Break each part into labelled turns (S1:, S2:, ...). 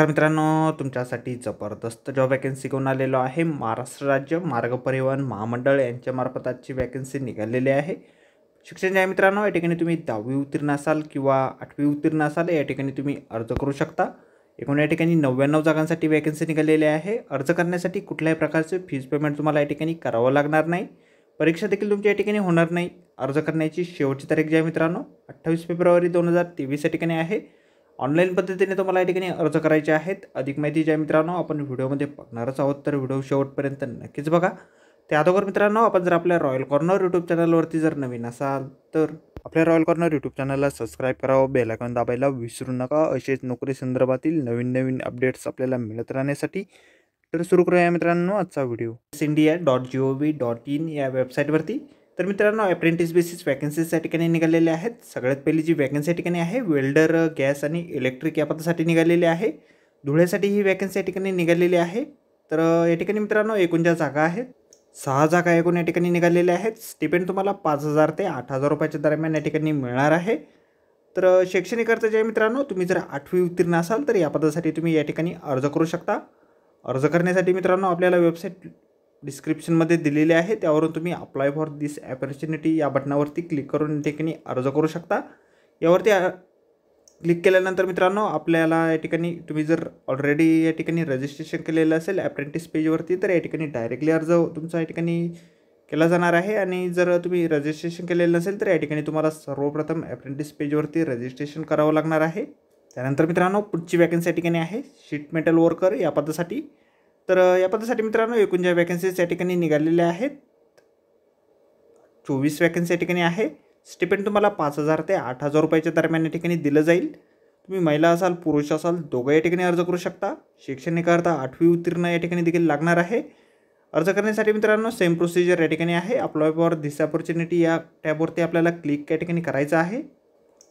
S1: नमस्कार मित्रांनो तुमच्यासाठी जबरदस्त जॉब वॅकन्सी घेऊन आलेलो आहे महाराष्ट्र राज्य मार्ग परिवहन महामंडळ मार्फत आजची वॅकन्सी निघालेली आहे शिक्षण ज्या मित्रांनो या ठिकाणी तुम्ही दहावी उत्तीर्ण असाल किंवा आठवी उत्तीर्ण असाल या ठिकाणी तुम्ही अर्ज करू शकता एकूण या ठिकाणी नव्याण्णव जागांसाठी वॅकन्सी निघालेली आहे अर्ज करण्यासाठी कुठल्याही प्रकारचे फीज पेमेंट तुम्हाला या ठिकाणी करावं लागणार नाही परीक्षा देखील तुमच्या या ठिकाणी होणार नाही अर्ज करण्याची शेवटची तारीख जी आहे मित्रांनो अठ्ठावीस फेब्रुवारी दोन हजार तेवीस या ठिकाणी आहे ऑनलाईन पद्धतीने तुम्हाला या ठिकाणी अर्ज करायचे आहेत अधिक माहिती ज्या मित्रांनो आपण व्हिडिओमध्ये बघणारच आहोत तर व्हिडिओ शेवटपर्यंत नक्कीच बघा त्या अगोदर मित्रांनो आपण जर आपल्या रॉयल कॉर्नर यूट्यूब चॅनलवरती जर नवीन असाल तर आपल्या रॉयल कॉर्नर यूट्यूब चॅनलला सबस्क्राईब करावं बेलायकॉन दाबायला विसरू नका असेच नोकरी संदर्भातील नवीन नवीन अपडेट्स आपल्याला मिळत राहण्यासाठी तर सुरू करूया मित्रांनो आजचा video India dot G O V dot in या वेबसाईटवरती तर मित्रांनो अप्रेंटिस बेसिस वॅकन्सीज या ठिकाणी निघालेल्या आहेत सगळ्यात पहिली जी वॅकन्सी या ठिकाणी आहे वेल्डर गॅस आणि इलेक्ट्रिक या पदासाठी निघालेली आहे धुळ्यासाठी ही वॅकन्सी या ठिकाणी निघालेली आहे तर या ठिकाणी मित्रांनो एकोणच्या जागा आहेत सहा जागा एकूण या ठिकाणी निघालेल्या आहेत स्टिपेंड तुम्हाला पाच हजार ते आठ हजार रुपयाच्या दरम्यान या ठिकाणी मिळणार आहे तर शैक्षणिक खर्च जे मित्रांनो तुम्ही जर आठवी उत्तीर्ण असाल तर या पदासाठी तुम्ही या ठिकाणी अर्ज करू शकता अर्ज करण्यासाठी मित्रांनो आपल्याला वेबसाईट डिस्क्रिप्शनमध्ये दिलेले आहे त्यावरून तुम्ही अप्लाय फॉर दिस ऑपॉर्च्युनिटी या बटनावरती क्लिक करून ठिकाणी अर्ज करू शकता यावरती क्लिक केल्यानंतर मित्रांनो आपल्याला या ठिकाणी तुम्ही जर ऑलरेडी या ठिकाणी रजिस्ट्रेशन केलेलं असेल ॲप्रेंटिस पेजवरती तर या ठिकाणी डायरेक्टली अर्ज तुमचा या ठिकाणी केला जाणार आहे आणि जर तुम्ही रजिस्ट्रेशन केलेलं नसेल तर या ठिकाणी तुम्हाला सर्वप्रथम ॲप्रेंटिस पेजवरती रजिस्ट्रेशन करावं लागणार आहे त्यानंतर मित्रांनो पुढची वॅकन्सी या ठिकाणी आहे शीट मेटल वर्कर या पदासाठी तर या पदासाठी मित्रांनो एकूण ज्या वॅकन्सीज या ठिकाणी निघालेल्या आहेत चोवीस वॅकन्सी या ठिकाणी आहे स्टिपेंड तुम्हाला पाच हजार ते आठ हजार रुपयाच्या दरम्यान या ठिकाणी दिलं जाईल तुम्ही महिला असाल पुरुष असाल दोघं या ठिकाणी अर्ज करू शकता अर्थ आठवी उत्तीर्ण या ठिकाणी देखील लागणार आहे अर्ज करण्यासाठी मित्रांनो सेम प्रोसिजर या ठिकाणी आहे अप्लाय फॉर दिस अपॉर्च्युनिटी या टॅबवरती आपल्याला क्लिक या ठिकाणी करायचं आहे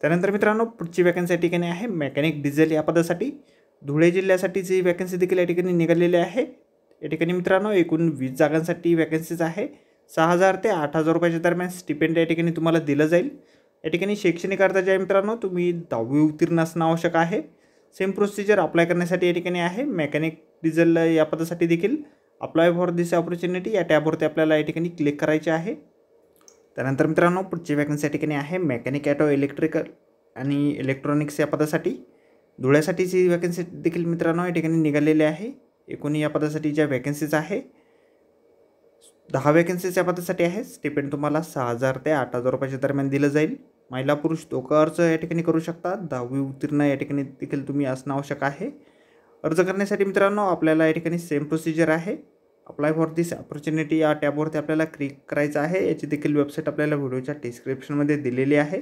S1: त्यानंतर मित्रांनो पुढची वॅकन्सी या ठिकाणी आहे मेकॅनिक डिझेल या पदासाठी धुळे जिल्ह्यासाठीची वॅकन्सी देखील या ठिकाणी निघालेली आहे या ठिकाणी मित्रांनो एकूण वीस जागांसाठी वॅकन्सीज आहे सहा हजार ते आठ हजार रुपयाच्या दरम्यान स्टिपेंड या ठिकाणी तुम्हाला दिलं जाईल या ठिकाणी शैक्षणिक अर्जाचे आहे मित्रांनो तुम्ही दहावी उत्तीर्ण असणं आवश्यक आहे सेम प्रोसिजर अप्लाय करण्यासाठी या ठिकाणी आहे मेकॅनिक डिझेल या पदासाठी देखील अप्लाय फॉर दिस ऑपॉर्च्युनिटी या टॅबवरती आपल्याला या ठिकाणी क्लिक करायचे आहे त्यानंतर मित्रांनो पुढची वॅकन्सी या ठिकाणी आहे मेकॅनिक ॲटो इलेक्ट्रिकल आणि इलेक्ट्रॉनिक्स या पदासाठी धुळ्यासाठीची वॅकन्सी देखील मित्रांनो या ठिकाणी निघालेली आहे एकूण या पदासाठी ज्या वॅकन्सीज आहे दहा वॅकन्सीज या पदासाठी आहे स्टिपेंड तुम्हाला सहा हजार ते आठ हजार रुपयाच्या दरम्यान दिलं जाईल महिला पुरुष दोघं अर्ज या ठिकाणी करू शकता दहावी उत्तीर्ण या ठिकाणी देखील तुम्ही असणं आवश्यक आहे अर्ज करण्यासाठी मित्रांनो आपल्याला या ठिकाणी सेम प्रोसिजर आहे अप्लाय फॉर दिस ऑपॉर्च्युनिटी या टॅबवरती आपल्याला क्लिक करायचं आहे याची देखील वेबसाईट आपल्याला व्हिडिओच्या डिस्क्रिप्शनमध्ये दिलेली आहे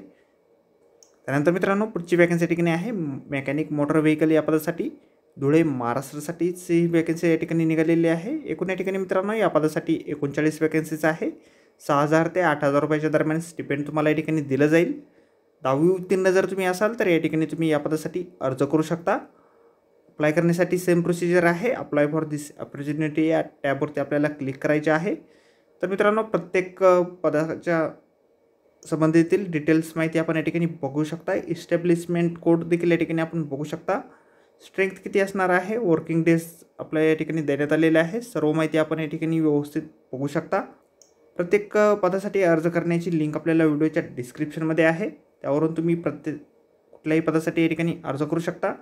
S1: त्यानंतर मित्रांनो पुढची वॅकन्सी ठिकाणी आहे मेकॅनिक मोटर व्हेकल या पदासाठी धुळे महाराष्ट्रासाठीच ही वॅकन्सी या ठिकाणी निघालेली आहे एकूण या ठिकाणी मित्रांनो या पदासाठी एकोणचाळीस वॅकन्सीज आहे सहा हजार ते आठ हजार रुपयाच्या दरम्यान स्टिपेंड तुम्हाला या ठिकाणी दिलं जाईल दहावी उत्तीर्ण जर तुम्ही असाल तर या ठिकाणी तुम्ही या पदासाठी अर्ज करू शकता अप्लाय करण्यासाठी सेम प्रोसिजर आहे अप्लाय फॉर दिस ऑपॉर्च्युनिटी या टॅबवरती आपल्याला क्लिक करायचे आहे तर मित्रांनो प्रत्येक पदाच्या संबंधितील डिटेल्स माहिती आपण या ठिकाणी बघू शकता इस्टॅब्लिशमेंट कोड देखील या ठिकाणी आपण बघू शकता स्ट्रेंथ किती असणार आहे वर्किंग डेज आपल्या या ठिकाणी देण्यात आलेले आहे सर्व माहिती आपण या ठिकाणी व्यवस्थित बघू शकता प्रत्येक पदासाठी अर्ज करण्याची लिंक आपल्याला व्हिडिओच्या डिस्क्रिप्शनमध्ये आहे त्यावरून तुम्ही प्रत्येक कुठल्याही पदासाठी या ठिकाणी अर्ज करू शकता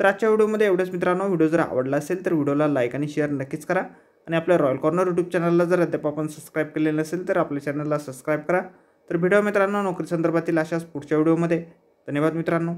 S1: तर आजच्या व्हिडिओमध्ये एवढंच मित्रांनो व्हिडिओ जर आवडला असेल तर व्हिडिओला लाईक आणि शेअर नक्कीच करा आणि आपल्या रॉयल कॉर्नर यूट्यूब चॅनलला जर अद्याप आपण सबस्क्राईब केलेलं नसेल तर आपल्या चॅनलला सबस्क्राईब करा तर भेटूया मित्रांनो नोकरी संदर्भातील अशाच पुढच्या व्हिडिओमध्ये धन्यवाद मित्रांनो